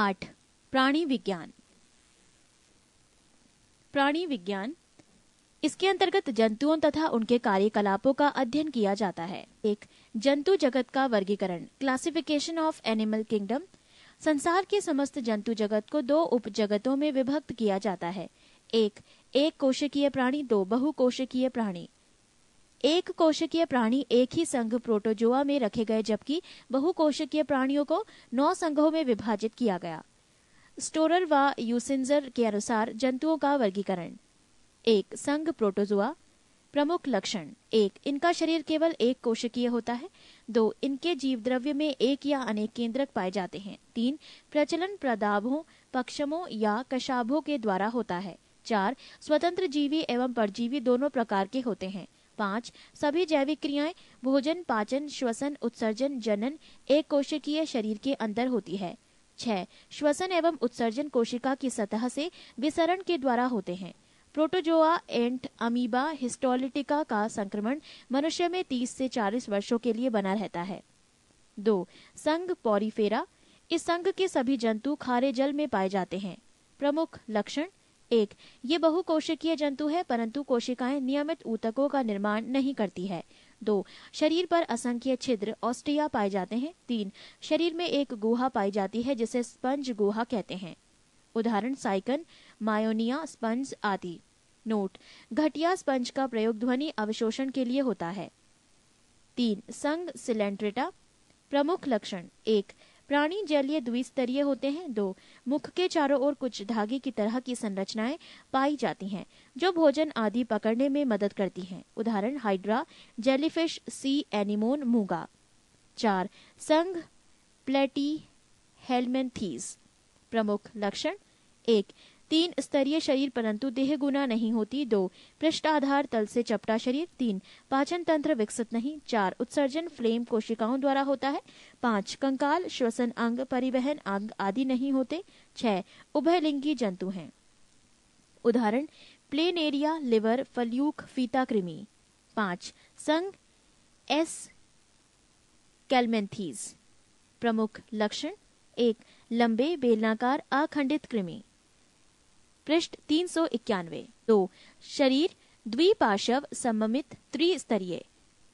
आठ प्राणी विज्ञान प्राणी विज्ञान इसके अंतर्गत जंतुओं तथा उनके कार्यकलापों का अध्ययन किया जाता है एक जंतु जगत का वर्गीकरण क्लासिफिकेशन ऑफ एनिमल किंगडम संसार के समस्त जंतु जगत को दो उप जगतों में विभक्त किया जाता है एक एक कोशिकीय प्राणी दो बहु कोशिकीय प्राणी एक कोशकीय प्राणी एक ही संघ प्रोटोजोआ में रखे गए जबकि बहुकोशकीय प्राणियों को नौ संघों में विभाजित किया गया स्टोरर व यूसिंजर के अनुसार जंतुओं का वर्गीकरण एक संघ प्रोटोजोआ प्रमुख लक्षण एक इनका शरीर केवल एक कोशिकीय होता है दो इनके जीव द्रव्य में एक या अनेक केंद्रक पाए जाते हैं तीन प्रचलन प्रदाभों पक्षमों या कशाभों के द्वारा होता है चार स्वतंत्र जीवी एवं परजीवी दोनों प्रकार के होते हैं पांच सभी जैविक क्रियाएं भोजन पाचन श्वसन उत्सर्जन जनन एक कोशिकीय शरीर के अंदर होती है छह श्वसन एवं उत्सर्जन कोशिका की सतह से विसरण के द्वारा होते हैं प्रोटोजोआ एंट अमीबा हिस्टोलिटिका का संक्रमण मनुष्य में 30 से 40 वर्षों के लिए बना रहता है दो संघ पॉरीफेरा इस संघ के सभी जंतु खारे जल में पाए जाते हैं प्रमुख लक्षण एक ये बहुकोशिकीय जंतु है परंतु कोशिकाएं नियमित ऊतकों का निर्माण नहीं करती है दो शरीर पर असंख्य छिद्र ऑस्ट्रिया पाए जाते हैं तीन शरीर में एक गुहा पाई जाती है जिसे स्पंज गुहा कहते हैं उदाहरण साइकन मायोनिया स्पंज आदि नोट घटिया स्पंज का प्रयोग ध्वनि अवशोषण के लिए होता है तीन संग सिलेंट्रेटा प्रमुख लक्षण एक प्राणी जलीय द्विस्तरीय होते हैं दो मुख के चारों ओर कुछ धागे की तरह की संरचनाएं पाई जाती हैं जो भोजन आदि पकड़ने में मदद करती हैं उदाहरण हाइड्रा जेलीफिश सी एनिमोन मूगा चार संघ प्लेटी हेलमेंथीज प्रमुख लक्षण एक तीन स्तरीय शरीर परंतु देह गुना नहीं होती दो पृष्ठ आधार तल से चपटा शरीर तीन पाचन तंत्र विकसित नहीं चार उत्सर्जन फ्लेम कोशिकाओं द्वारा होता है पांच कंकाल श्वसन अंग परिवहन अंग आदि नहीं होते छह उभयलिंगी जंतु हैं उदाहरण प्लेन एरिया लिवर फल्यूक फीता कृमि पांच संग एस कैलमेंथीज प्रमुख लक्षण एक लंबे बेलनाकार अखंडित कृमि पृष्ठ तीन सौ इक्यानवे दो शरीर द्विपाशव सममित त्रिस्तरीय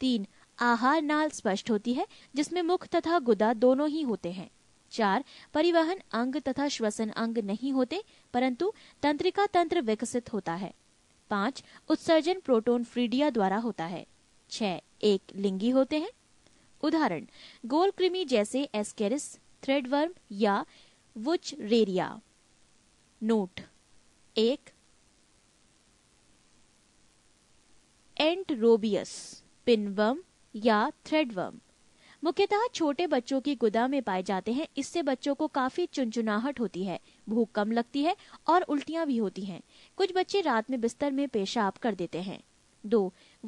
तीन आहार नाल स्पष्ट होती है जिसमें मुख तथा गुदा दोनों ही होते हैं चार परिवहन अंग तथा श्वसन अंग नहीं होते परंतु तंत्रिका तंत्र विकसित होता है पांच उत्सर्जन प्रोटोन फ्रीडिया द्वारा होता है छह एक लिंगी होते हैं उदाहरण गोल कृमि जैसे एस्केरिस थ्रेडवर्म या वुच रेरिया नोट एक एंटरोबियस पिनवर्म या थ्रेडवर्म मुख्यतः छोटे बच्चों की गुदा में पाए जाते हैं इससे बच्चों को काफी चुनचुनाहट होती है भूख कम लगती है और उल्टियां भी होती हैं कुछ बच्चे रात में बिस्तर में पेशाब कर देते हैं दो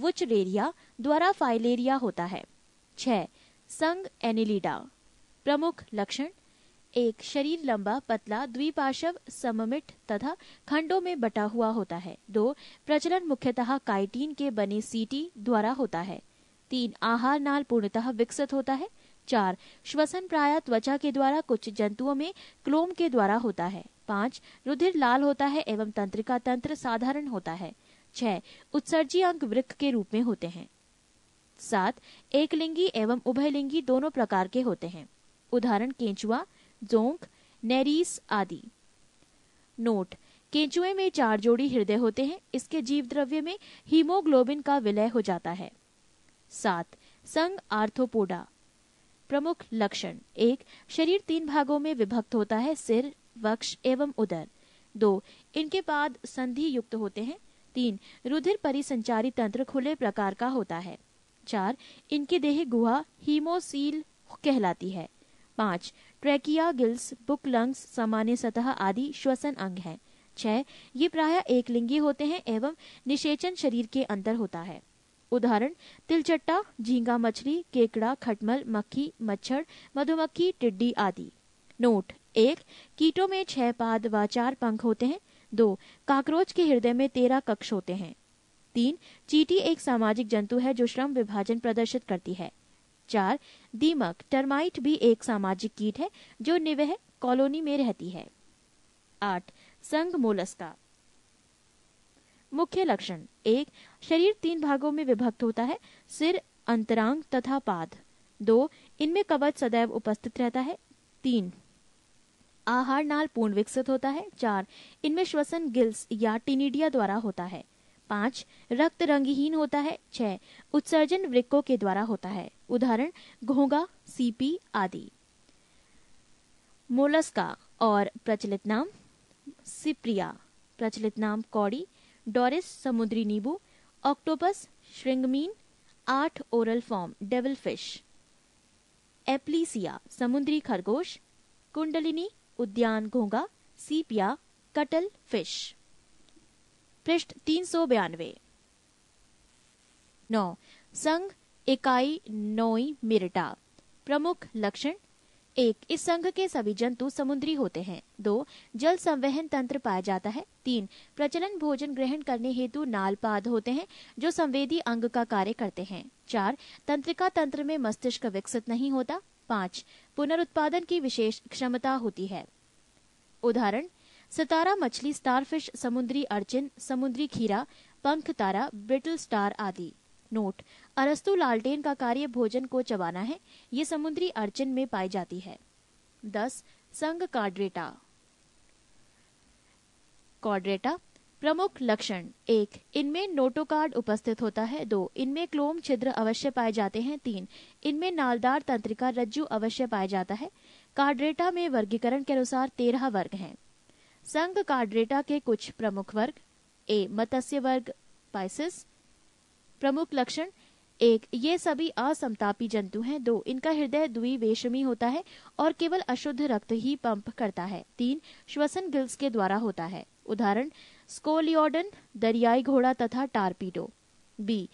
वुचरेरिया द्वारा फाइलेरिया होता है छह संग एनिलिडा प्रमुख लक्षण एक शरीर लंबा पतला द्विपाशव सममित तथा खंडों में बटा हुआ होता है दो प्रचलन मुख्यतः काइटीन के बने सीटी द्वारा होता है तीन आहार नाल पूर्णतः विकसित होता है चार श्वसन प्राय त्वचा के द्वारा कुछ जंतुओं में क्लोम के द्वारा होता है पांच रुधिर लाल होता है एवं तंत्रिका तंत्र साधारण होता है छह उत्सर्जी अंक वृक्ष के रूप में होते हैं सात एकलिंगी एवं उभयलिंगी दोनों प्रकार के होते हैं उदाहरण केंचुआ जोंक नेरीस आदि नोट केंचुए में चार जोड़ी हृदय होते हैं इसके जीव द्रव्य में हीमोग्लोबिन का विलय हो जाता है सात संग आर्थोपोडा प्रमुख लक्षण एक शरीर तीन भागों में विभक्त होता है सिर वक्ष एवं उदर दो इनके पाद संधि युक्त होते हैं तीन रुधिर परिसंचारी तंत्र खुले प्रकार का होता है चार इनकी देह गुहा हीमोसील कहलाती है पांच ट्रेकिया गिल्स बुक लंग्स सामान्य सतह आदि श्वसन अंग हैं छह ये प्राय एक लिंगी होते हैं एवं निषेचन शरीर के अंदर होता है उदाहरण तिलचट्टा झींगा मछली केकड़ा खटमल मक्खी मच्छर मधुमक्खी टिड्डी आदि नोट एक कीटों में छह पाद व चार पंख होते हैं दो काकरोच के हृदय में तेरह कक्ष होते हैं तीन चीटी एक सामाजिक जंतु है जो श्रम विभाजन प्रदर्शित करती है चार दीमक टर्माइट भी एक सामाजिक कीट है जो निवह कॉलोनी में रहती है आठ संघ मोलस्का मुख्य लक्षण एक शरीर तीन भागों में विभक्त होता है सिर अंतरांग तथा पाद दो इनमें कवच सदैव उपस्थित रहता है तीन आहार नाल पूर्ण विकसित होता है चार इनमें श्वसन गिल्स या टिनिडिया द्वारा होता है पाँच रक्त रंगहीन होता है छह उत्सर्जन वृक्कों के द्वारा होता है उदाहरण घोंगा सीपी आदि मोलस्का और प्रचलित नाम सिप्रिया प्रचलित नाम कौड़ी डोरिस समुद्री नींबू ऑक्टोपस श्रृंगमीन आठ ओरल फॉर्म डेविल फिश एप्लीसिया समुद्री खरगोश कुंडलिनी उद्यान घोंगा सीपिया कटल फिश पृष्ठ तीन सौ बयानवे नौ संघ इकाई नोई मिरटा प्रमुख लक्षण एक इस संघ के सभी जंतु समुद्री होते हैं दो जल संवहन तंत्र पाया जाता है तीन प्रचलन भोजन ग्रहण करने हेतु नालपाद होते हैं जो संवेदी अंग का कार्य करते हैं चार तंत्रिका तंत्र में मस्तिष्क विकसित नहीं होता पांच पुनरुत्पादन की विशेष क्षमता होती है उदाहरण सतारा मछली स्टारफिश समुद्री अर्चिन समुद्री खीरा पंख तारा ब्रिटल स्टार आदि नोट अरस्तु लालटेन का कार्य भोजन को चबाना है ये समुद्री अर्चिन में पाई जाती है दस संघ कार्ड्रेटा कॉड्रेटा प्रमुख लक्षण एक इनमें नोटोकार्ड उपस्थित होता है दो इनमें क्लोम छिद्र अवश्य पाए जाते हैं तीन इनमें नालदार तंत्रिका रज्जु अवश्य पाया जाता है कार्ड्रेटा में वर्गीकरण के अनुसार तेरह वर्ग हैं संघ कार्ड्रेटा के कुछ प्रमुख वर्ग ए मत्स्य वर्ग पाइसिस प्रमुख लक्षण एक ये सभी असमतापी जंतु हैं दो इनका हृदय द्विवेशमी होता है और केवल अशुद्ध रक्त ही पंप करता है तीन श्वसन गिल्स के द्वारा होता है उदाहरण स्कोलियोडन दरियाई घोड़ा तथा टारपीडो बी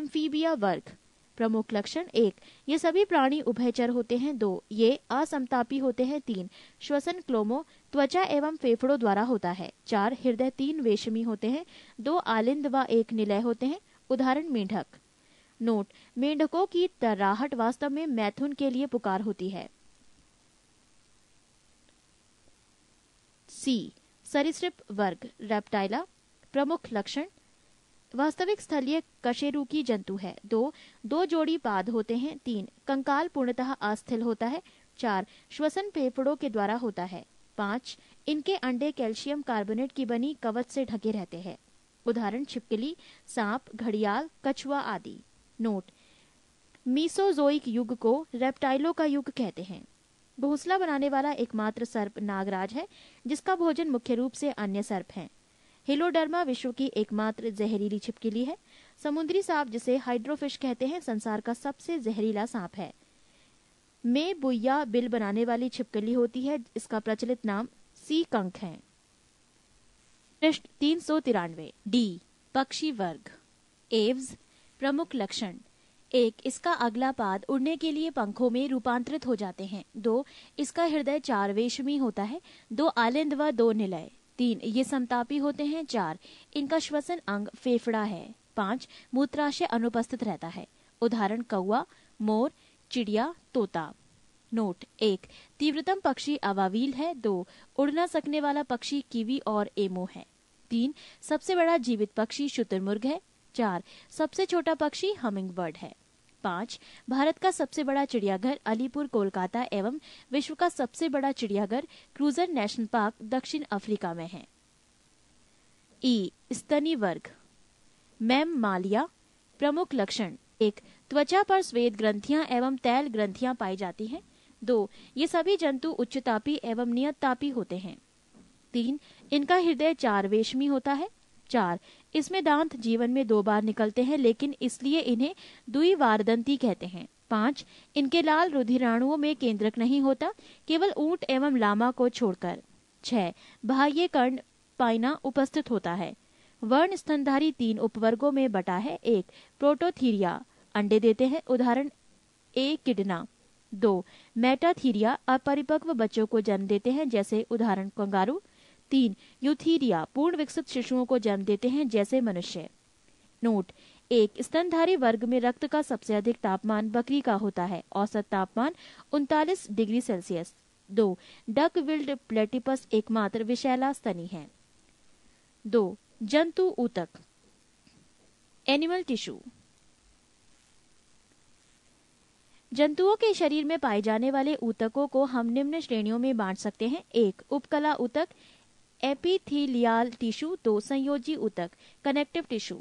एम्फीबिया वर्ग प्रमुख लक्षण एक ये सभी प्राणी उभयचर होते हैं दो ये असमतापी होते हैं तीन श्वसन क्लोमो त्वचा एवं फेफड़ों द्वारा होता है चार हृदय तीन वेशमी होते हैं दो आलिंद व एक निलय होते हैं उदाहरण मेंढक नोट मेंढकों की तराहट वास्तव में मैथुन के लिए पुकार होती है सी सरिसृप वर्ग रेप्टाइला प्रमुख लक्षण वास्तविक स्थलीय कशेरुकी जंतु है दो दो जोड़ी पाद होते हैं तीन कंकाल पूर्णतः अस्थिल होता है चार श्वसन फेफड़ों के द्वारा होता है पांच इनके अंडे कैल्शियम कार्बोनेट की बनी कवच से ढके रहते हैं उदाहरण छिपकली सांप घड़ियाल कछुआ आदि नोट मीसोजोइक युग को रेप्टाइलों का युग कहते हैं घोंसला बनाने वाला एकमात्र सर्प नागराज है जिसका भोजन मुख्य रूप से अन्य सर्प हैं हेलोडर्मा विश्व की एकमात्र जहरीली छिपकली है समुद्री सांप जिसे हाइड्रोफिश कहते हैं संसार का सबसे जहरीला सांप है में बुया बिल बनाने वाली छिपकली होती है इसका प्रचलित नाम सी कंक है पृष्ठ तीन सौ तिरानवे डी पक्षी वर्ग एव्स प्रमुख लक्षण एक इसका अगला पाद उड़ने के लिए पंखों में रूपांतरित हो जाते हैं दो इसका हृदय चार वेशमी होता है दो आलिंद व दो निलय तीन ये संतापी होते हैं चार इनका श्वसन अंग फेफड़ा है पांच मूत्राशय अनुपस्थित रहता है उदाहरण कौआ मोर चिड़िया तोता नोट एक तीव्रतम पक्षी अवावील है दो उड़ना सकने वाला पक्षी कीवी और एमो है तीन सबसे बड़ा जीवित पक्षी शुतुरमुर्ग है चार सबसे छोटा पक्षी हमिंग बर्ड है पांच भारत का सबसे बड़ा चिड़ियाघर अलीपुर कोलकाता एवं विश्व का सबसे बड़ा चिड़ियाघर क्रूजर नेशनल पार्क दक्षिण अफ्रीका में है ई स्तनी वर्ग मैम मालिया प्रमुख लक्षण एक त्वचा पर स्वेद ग्रंथियां एवं तैल ग्रंथियां पाई जाती हैं दो ये सभी जंतु उच्च तापी एवं नियत तापी होते हैं तीन इनका हृदय चार वेशमी होता है चार इसमें दांत जीवन में दो बार निकलते हैं लेकिन इसलिए इन्हें दुई वारदंती कहते हैं पांच इनके लाल रुधिराणुओं में केंद्रक नहीं होता केवल ऊंट एवं लामा को छोड़कर छह बाह्य कर्ण पाइना उपस्थित होता है वर्ण स्तनधारी तीन उपवर्गों में बटा है एक प्रोटोथीरिया अंडे देते हैं उदाहरण ए किडना दो मेटाथीरिया अपरिपक्व बच्चों को जन्म देते हैं जैसे उदाहरण कंगारू तीन यूथीरिया पूर्ण विकसित शिशुओं को जन्म देते हैं जैसे मनुष्य नोट एक स्तनधारी वर्ग में रक्त का सबसे अधिक तापमान बकरी का होता है औसत तापमान उनतालीस डिग्री सेल्सियस दो डक विल्ड प्लेटिपस एकमात्र विशैला स्तनी है दो जंतु ऊतक एनिमल टिश्यू जंतुओं के शरीर में पाए जाने वाले ऊतकों को हम निम्न श्रेणियों में बांट सकते हैं एक उपकला ऊतक एपिथीलियल टिश्यू दो संयोजी उतक कनेक्टिव टिश्यू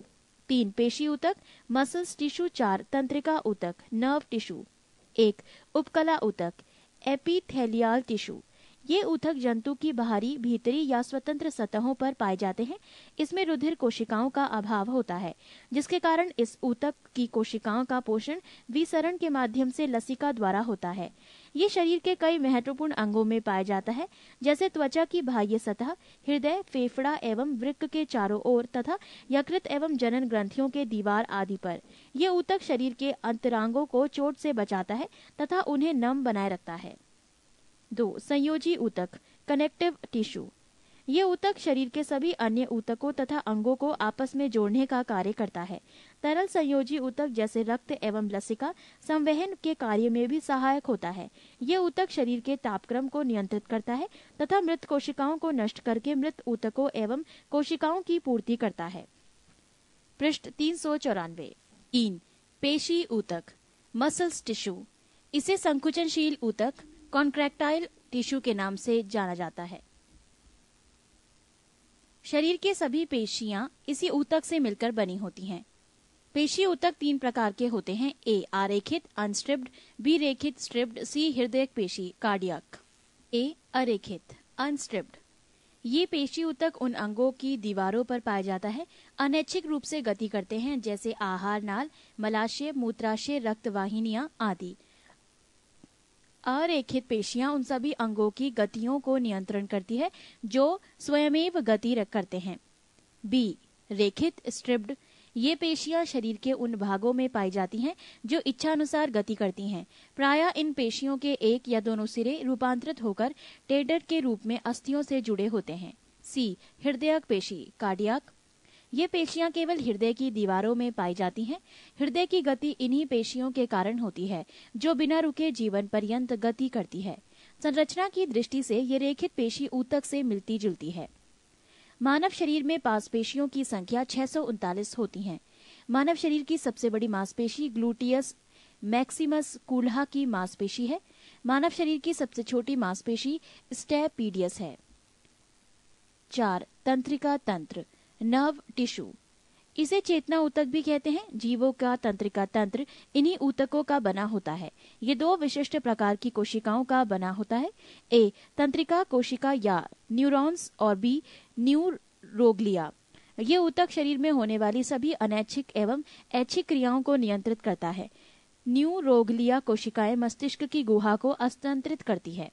तीन पेशी उतक मसल्स टिश्यू चार तंत्रिका उतक नर्व टिश्यू एक उपकला उतक एपिथेलियल टिश्यू ये उथक जंतु की बाहरी भीतरी या स्वतंत्र सतहों पर पाए जाते हैं इसमें रुधिर कोशिकाओं का अभाव होता है जिसके कारण इस उतक की कोशिकाओं का पोषण विसरण के माध्यम से लसिका द्वारा होता है ये शरीर के कई महत्वपूर्ण अंगों में पाया जाता है जैसे त्वचा की बाह्य सतह हृदय फेफड़ा एवं वृक्क के चारों ओर तथा यकृत एवं जनन ग्रंथियों के दीवार आदि पर यह ऊतक शरीर के अंतरांगों को चोट से बचाता है तथा उन्हें नम बनाए रखता है दो संयोजी ऊतक कनेक्टिव टिश्यू ये ऊतक शरीर के सभी अन्य ऊतकों तथा अंगों को आपस में जोड़ने का कार्य करता है तरल संयोजी ऊतक जैसे रक्त एवं लसिका संवहन के कार्य में भी सहायक होता है ये ऊतक शरीर के तापक्रम को नियंत्रित करता है तथा मृत कोशिकाओं को नष्ट करके मृत ऊतकों एवं कोशिकाओं की पूर्ति करता है पृष्ठ तीन सौ चौरानवे तीन पेशी ऊतक मसल्स टिश्यू इसे संकुचनशील ऊतक कॉन्ट्रैक्टाइल टिश्यू के नाम से जाना जाता है शरीर के सभी पेशियां इसी ऊतक से मिलकर बनी होती हैं पेशी ऊतक तीन प्रकार के होते हैं ए आरेखित अनस्ट्रिप्ड बी रेखित स्ट्रिप्ड सी हृदय पेशी कार्डियक ए अरेखित अनस्ट्रिप्ड ये पेशी ऊतक उन अंगों की दीवारों पर पाया जाता है अनैच्छिक रूप से गति करते हैं जैसे आहार नाल मलाशय मूत्राशय रक्त वाहिनियां आदि अरेखित पेशियां उन सभी अंगों की गतियों को नियंत्रण करती है जो स्वयमेव गति करते हैं बी रेखित स्ट्रिप्ड ये पेशियां शरीर के उन भागों में पाई जाती हैं जो इच्छानुसार गति करती हैं प्राय इन पेशियों के एक या दोनों सिरे रूपांतरित होकर टेडर के रूप में अस्थियों से जुड़े होते हैं सी हृदयक पेशी कार्डियक ये पेशियां केवल हृदय की दीवारों में पाई जाती हैं हृदय की गति इन्हीं पेशियों के कारण होती है जो बिना रुके जीवन पर्यंत गति करती है संरचना की दृष्टि से ये रेखित पेशी ऊतक से मिलती जुलती है मानव शरीर में मांसपेशियों की संख्या छह होती है मानव शरीर की सबसे बड़ी मांसपेशी ग्लूटियस मैक्सिमस कूल्हा की मांसपेशी है मानव शरीर की सबसे छोटी मांसपेशी स्टेपीडियस है चार तंत्रिका तंत्र नर्व टिश्यू इसे चेतना ऊतक भी कहते हैं जीवों का तंत्रिका तंत्र इन्हीं ऊतकों का बना होता है ये दो विशिष्ट प्रकार की कोशिकाओं का बना होता है ए तंत्रिका कोशिका या न्यूरॉन्स और बी न्यूरोग्लिया ये ऊतक शरीर में होने वाली सभी अनैच्छिक एवं ऐच्छिक क्रियाओं को नियंत्रित करता है न्यूरोग्लिया कोशिकाएं मस्तिष्क की गुहा को अस्तंत्रित करती है